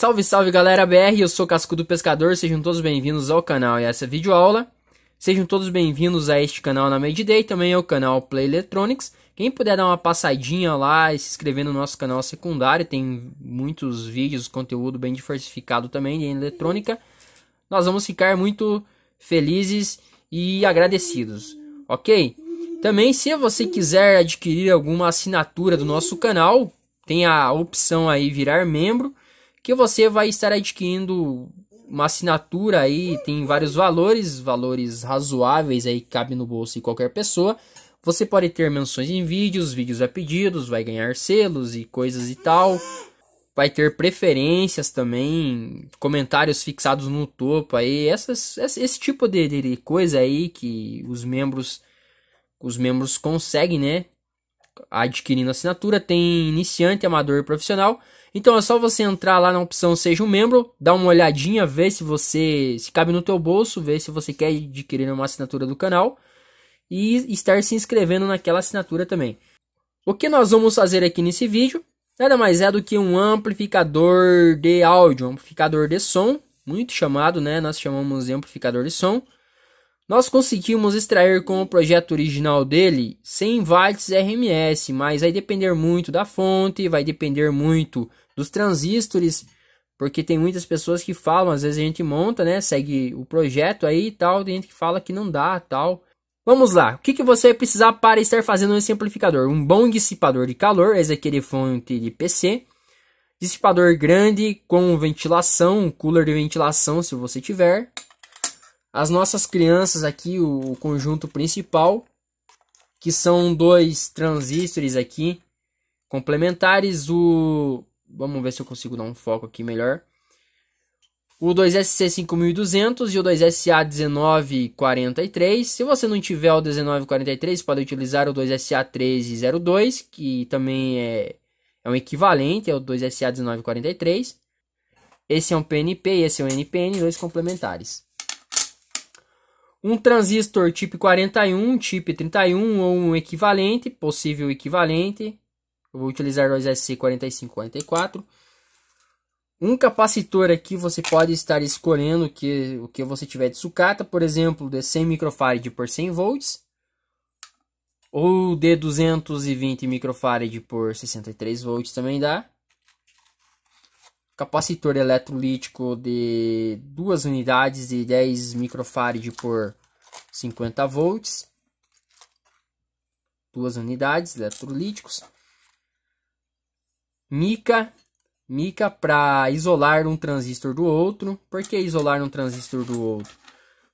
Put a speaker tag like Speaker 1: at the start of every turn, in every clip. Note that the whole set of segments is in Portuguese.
Speaker 1: Salve, salve galera BR, eu sou Cascudo Pescador, sejam todos bem-vindos ao canal e é a essa videoaula. Sejam todos bem-vindos a este canal na Made Day, também ao canal Play Electronics. Quem puder dar uma passadinha lá e se inscrever no nosso canal secundário, tem muitos vídeos, conteúdo bem diversificado também em eletrônica. Nós vamos ficar muito felizes e agradecidos, ok? Também se você quiser adquirir alguma assinatura do nosso canal, tem a opção aí virar membro que você vai estar adquirindo uma assinatura aí, tem vários valores, valores razoáveis aí que cabe no bolso de qualquer pessoa. Você pode ter menções em vídeos, vídeos a pedidos, vai ganhar selos e coisas e tal. Vai ter preferências também, comentários fixados no topo aí, essas, esse tipo de, de coisa aí que os membros os membros conseguem, né? adquirindo assinatura, tem iniciante, amador e profissional. Então é só você entrar lá na opção Seja um Membro, dar uma olhadinha, ver se você se cabe no teu bolso, ver se você quer adquirir uma assinatura do canal e estar se inscrevendo naquela assinatura também. O que nós vamos fazer aqui nesse vídeo nada mais é do que um amplificador de áudio, um amplificador de som, muito chamado, né? Nós chamamos de amplificador de som. Nós conseguimos extrair com o projeto original dele 100 watts RMS, mas vai depender muito da fonte, vai depender muito dos transistores, porque tem muitas pessoas que falam, às vezes a gente monta, né, segue o projeto aí e tal, tem gente que fala que não dá, tal. Vamos lá, o que, que você vai precisar para estar fazendo esse amplificador? Um bom dissipador de calor, esse aqui é fonte de PC, dissipador grande com ventilação, cooler de ventilação se você tiver, as nossas crianças aqui, o conjunto principal, que são dois transistores aqui complementares. O vamos ver se eu consigo dar um foco aqui melhor. O 2SC5200 e o 2SA1943. Se você não tiver o 1943, pode utilizar o 2SA1302, que também é, é um equivalente ao 2SA1943. Esse é um PNP e esse é um NPN, dois complementares um transistor tipo 41, tipo 31 ou um equivalente, possível equivalente. Eu vou utilizar dois SC4544. Um capacitor aqui você pode estar escolhendo que, o que você tiver de sucata, por exemplo, de 100 microfarad por 100 volts ou de 220 microfarad por 63 volts também dá capacitor eletrolítico de duas unidades de 10 microfarad por 50 volts, duas unidades eletrolíticos, mica, mica para isolar um transistor do outro. Por que isolar um transistor do outro?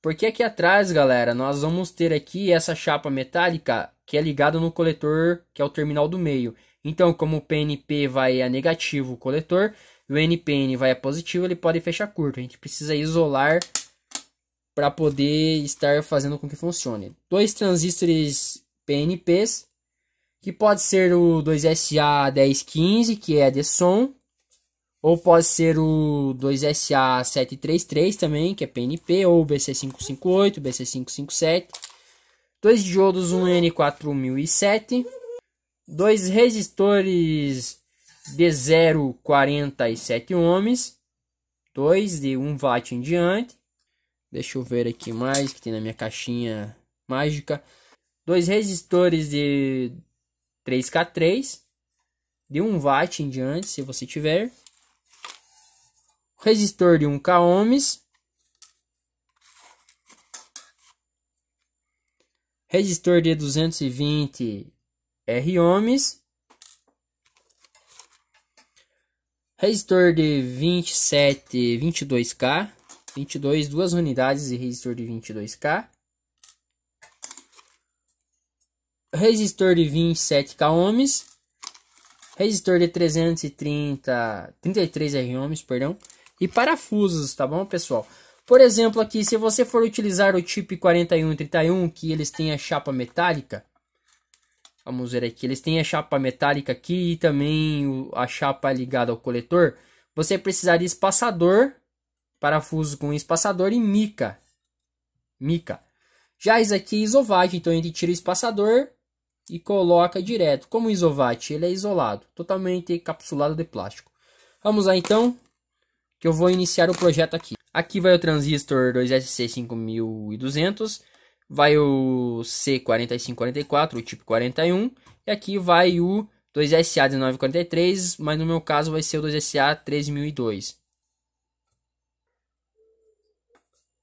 Speaker 1: Porque aqui atrás, galera, nós vamos ter aqui essa chapa metálica que é ligada no coletor, que é o terminal do meio. Então, como o PNP vai a negativo o coletor, e o NPN vai a positivo, ele pode fechar curto. A gente precisa isolar para poder estar fazendo com que funcione. Dois transistores PNPs, que pode ser o 2SA1015, que é de som, ou pode ser o 2SA733 também, que é PNP, ou BC558, BC557. Dois diodos 1N4007, dois resistores de 0 47 homens, 2 de 1 watt em diante. Deixa eu ver aqui mais que tem na minha caixinha mágica. Dois resistores de 3K3 de 1 watt em diante, se você tiver. Resistor de 1K ohms. Resistor de 220 R ohms Resistor de 27, 22K. 22, duas unidades de resistor de 22K. Resistor de 27K ohms. Resistor de 330, 33 R ohms, perdão. E parafusos, tá bom, pessoal? Por exemplo, aqui, se você for utilizar o chip 4131, que eles têm a chapa metálica, Vamos ver aqui, eles têm a chapa metálica aqui e também a chapa ligada ao coletor. Você precisaria espaçador, parafuso com espaçador e mica. Mica. Já isso aqui é isovate, então a gente tira o espaçador e coloca direto. Como o isovate, ele é isolado, totalmente encapsulado de plástico. Vamos lá então, que eu vou iniciar o projeto aqui. Aqui vai o transistor 2SC5200 vai o C4544, o tipo 41, e aqui vai o 2SA1943, mas no meu caso vai ser o 2SA3002.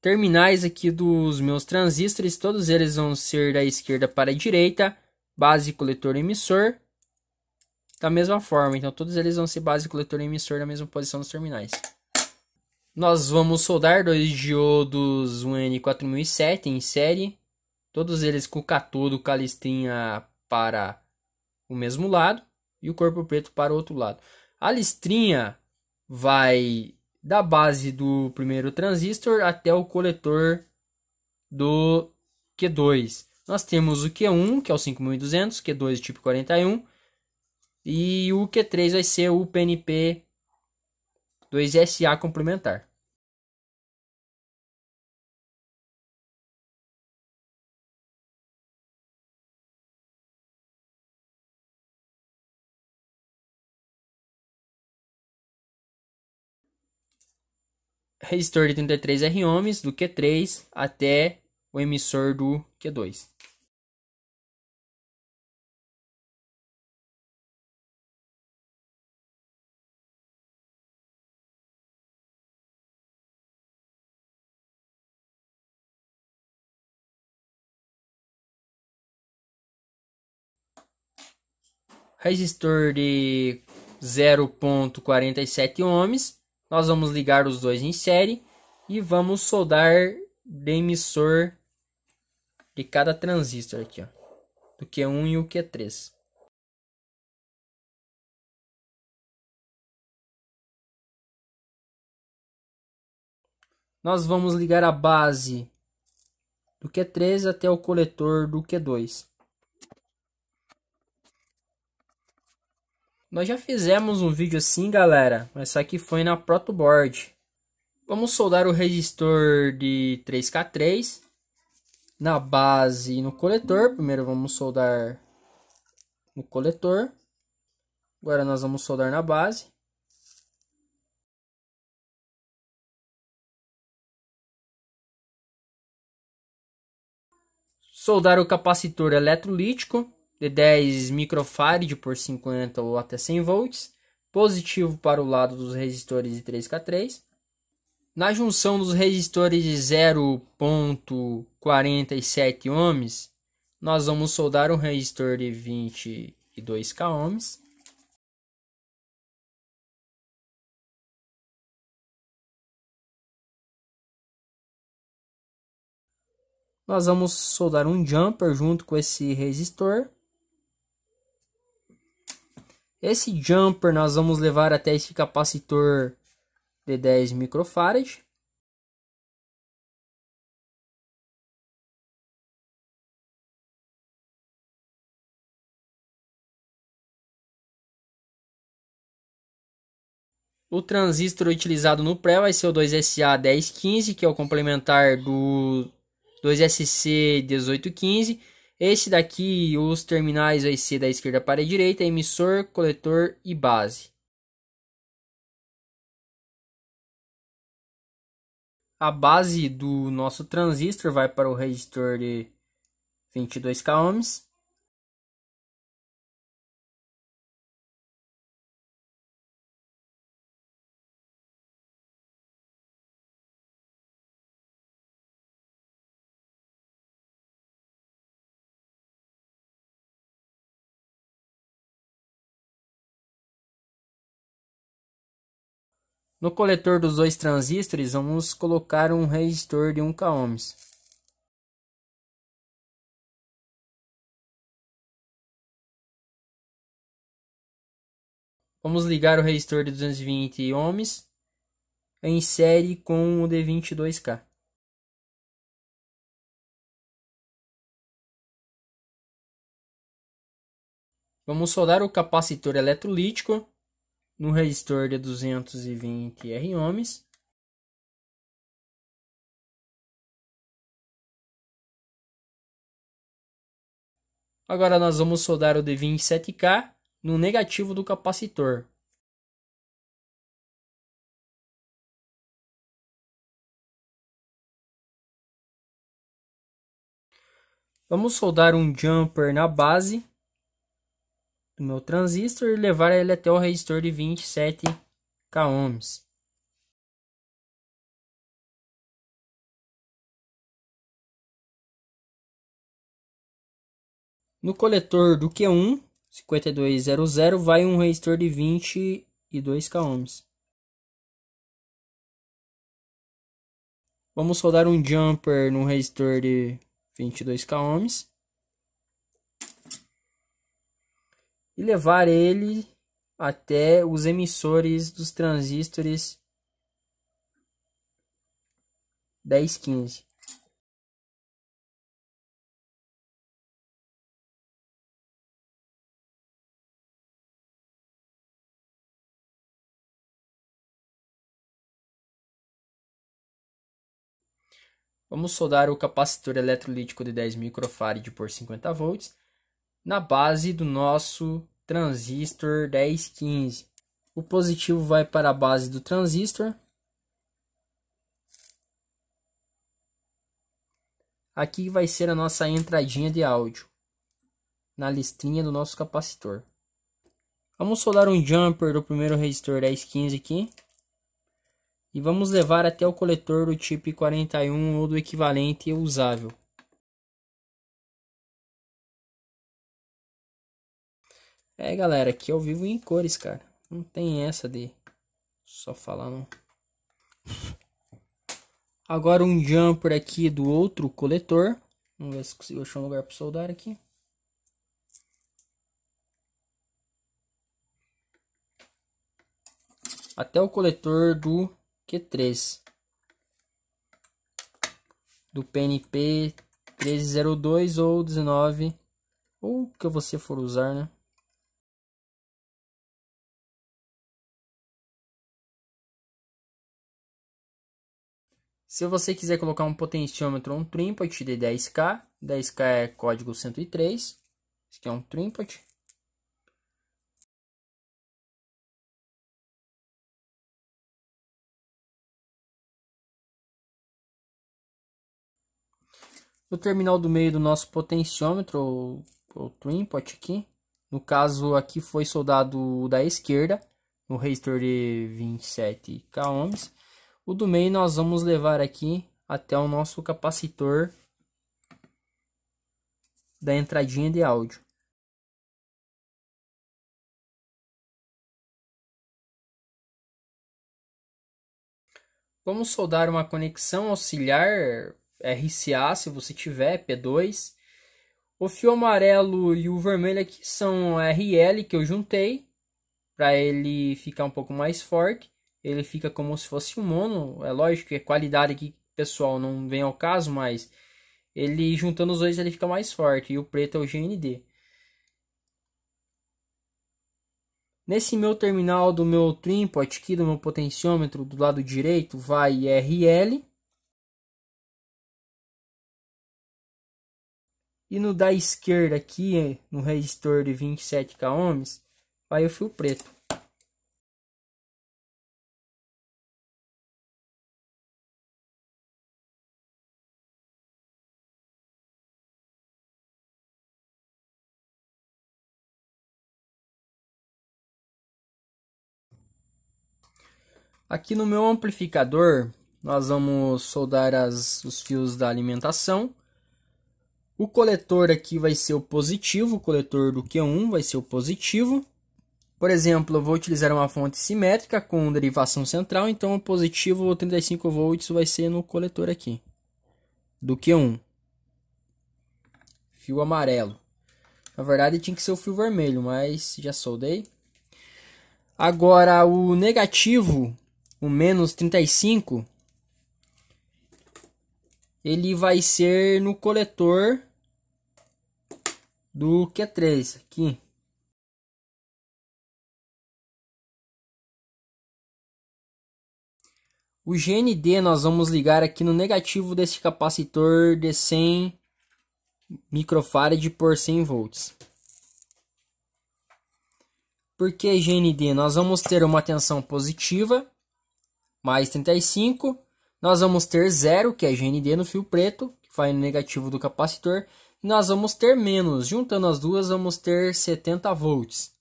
Speaker 1: Terminais aqui dos meus transistores, todos eles vão ser da esquerda para a direita, base, coletor e emissor, da mesma forma. Então todos eles vão ser base, coletor e emissor na mesma posição dos terminais. Nós vamos soldar dois diodos 1N4007 em série Todos eles com o catodo calistinha para o mesmo lado e o corpo preto para o outro lado. A listrinha vai da base do primeiro transistor até o coletor do Q2. Nós temos o Q1, que é o 5200, Q2 tipo 41, e o Q3 vai ser o PNP
Speaker 2: 2SA complementar. resistor de 33R ohms do Q3 até o emissor do Q2.
Speaker 1: Resistor de 0.47 ohms nós vamos ligar os dois em série e vamos soldar de emissor de cada transistor aqui, ó, do Q1 e o Q3.
Speaker 2: Nós vamos ligar a base
Speaker 1: do Q3 até o coletor do Q2. Nós já fizemos um vídeo assim, galera, mas só que foi na protoboard. Vamos soldar o resistor de 3K3 na base e no coletor. Primeiro vamos soldar no coletor. Agora nós vamos soldar na base. Soldar o capacitor eletrolítico de 10 microfarad por 50 ou até 100 volts, positivo para o lado dos resistores de 3K3. Na junção dos resistores de 0.47 ohms, nós vamos soldar um resistor de 22K ohms. Nós vamos soldar um jumper junto com esse resistor esse jumper nós vamos levar até esse capacitor
Speaker 2: de 10 microfarads. O transistor
Speaker 1: utilizado no pré vai ser o 2SA1015, que é o complementar do 2SC1815 esse daqui, os terminais vai ser da esquerda para a direita, emissor, coletor e base.
Speaker 2: A base do nosso transistor vai para o resistor de 22 k ohms No coletor dos dois transistores, vamos colocar um resistor de 1 k ohms. Vamos ligar o resistor de 220 ohms em série com o de 22K. Vamos soldar o capacitor eletrolítico no resistor de 220 R ohms Agora nós vamos soldar o D27K no negativo do capacitor.
Speaker 1: Vamos soldar um jumper na base do meu transistor e levar ele até o resistor de 27 k ohms.
Speaker 2: No coletor do Q1 5200 vai um resistor de 22 k ohms. Vamos rodar um jumper no resistor
Speaker 1: de 22 k ohms. e levar ele até os emissores dos transistores 1015.
Speaker 2: Vamos soldar o capacitor
Speaker 1: eletrolítico de 10 microfarad por 50 volts na base do nosso transistor 1015. O positivo vai para a base do transistor. Aqui vai ser a nossa entradinha de áudio na listrinha do nosso capacitor. Vamos soldar um jumper do primeiro resistor 1015 aqui. E vamos levar até o coletor do tipo 41 ou do equivalente usável. É, galera, aqui ao vivo em cores, cara. Não tem essa de só falar não. Agora um jumper aqui do outro coletor. Vamos ver se consigo achar um lugar para soldar aqui. Até o coletor do Q3. Do PNP 1302 ou 19. Ou que você for usar, né? Se você quiser colocar um potenciômetro ou um trimpot de 10K, 10K é código 103, isso aqui é um trimpot. No terminal do meio do nosso potenciômetro, ou, ou trimpot aqui, no caso aqui foi soldado da esquerda, no resistor de 27K ohms. O do meio nós vamos levar aqui até o nosso capacitor da entradinha de áudio. Vamos soldar uma conexão auxiliar RCA, se você tiver, P2. O fio amarelo e o vermelho aqui são RL que eu juntei, para ele ficar um pouco mais forte ele fica como se fosse um mono. É lógico que é qualidade aqui, pessoal, não vem ao caso, mas ele juntando os dois ele fica mais forte. E o preto é o GND. Nesse meu terminal do meu trimpot aqui, do meu potenciômetro,
Speaker 2: do lado direito, vai RL. E no da esquerda aqui, no resistor de 27 k ohms, vai o fio preto. Aqui no
Speaker 1: meu amplificador, nós vamos soldar as, os fios da alimentação. O coletor aqui vai ser o positivo, o coletor do Q1 vai ser o positivo. Por exemplo, eu vou utilizar uma fonte simétrica com derivação central, então o positivo 35 volts vai ser no coletor aqui, do Q1. Fio amarelo. Na verdade tinha que ser o fio vermelho, mas já soldei. Agora o negativo o menos 35, ele vai ser no coletor do Q3 aqui. O GND nós vamos ligar aqui no negativo desse capacitor de 100 microfarad por 100 volts. Por que GND? Nós vamos ter uma tensão positiva mais 35, nós vamos ter zero, que é GND no fio preto, que vai no negativo do capacitor, e nós vamos ter menos, juntando as duas vamos ter 70 volts.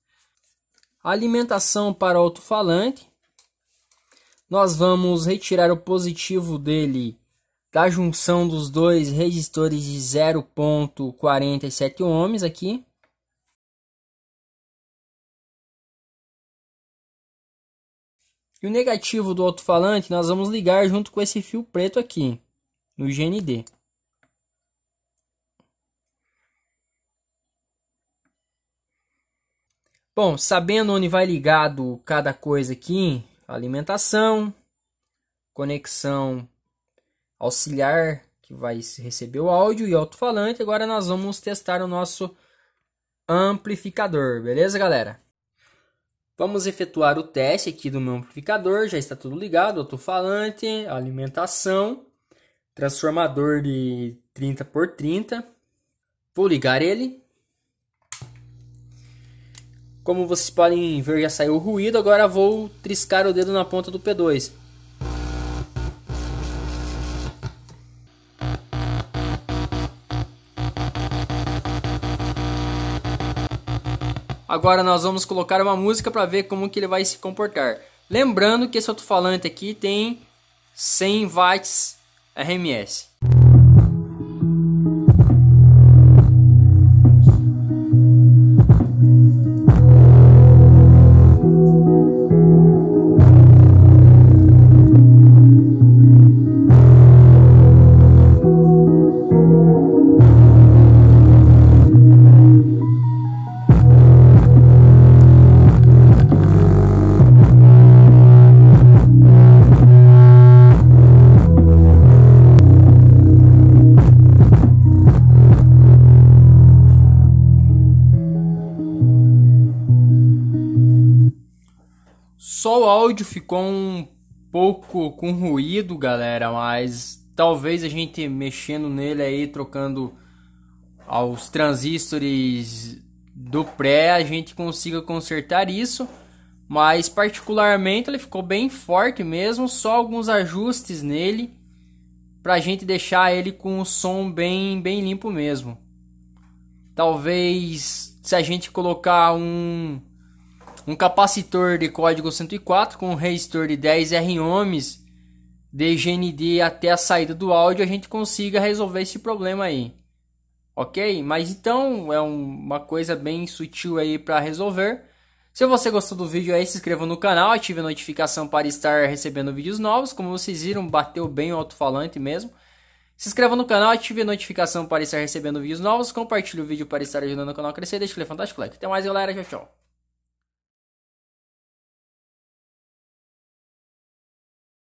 Speaker 1: Alimentação para alto-falante, nós vamos retirar o positivo dele da junção dos dois resistores de 0.47 ohms aqui.
Speaker 2: E o negativo do
Speaker 1: alto-falante nós vamos ligar junto com esse fio preto aqui, no GND. Bom, sabendo onde vai ligado cada coisa aqui, alimentação, conexão auxiliar que vai receber o áudio e alto-falante, agora nós vamos testar o nosso amplificador, beleza galera? Vamos efetuar o teste aqui do meu amplificador, já está tudo ligado, alto-falante, alimentação, transformador de 30 por 30. Vou ligar ele. Como vocês podem ver, já saiu o ruído, agora vou triscar o dedo na ponta do P2. Agora nós vamos colocar uma música para ver como que ele vai se comportar. Lembrando que esse alto-falante aqui tem 100 watts RMS. Só o áudio ficou um pouco com ruído, galera, mas talvez a gente mexendo nele aí, trocando aos transistores do pré, a gente consiga consertar isso. Mas particularmente ele ficou bem forte mesmo, só alguns ajustes nele pra gente deixar ele com o som bem bem limpo mesmo. Talvez se a gente colocar um um capacitor de código 104 com um resistor de 10 R ohms de GND até a saída do áudio, a gente consiga resolver esse problema aí. Ok? Mas então é uma coisa bem sutil aí para resolver. Se você gostou do vídeo aí, se inscreva no canal, ative a notificação para estar recebendo vídeos novos. Como vocês viram, bateu bem o alto-falante mesmo. Se inscreva no canal, ative a notificação para estar recebendo vídeos novos. Compartilhe o vídeo para estar ajudando o canal a crescer. Deixa o telefone fantástico like. Até mais, galera. Tchau,
Speaker 2: tchau.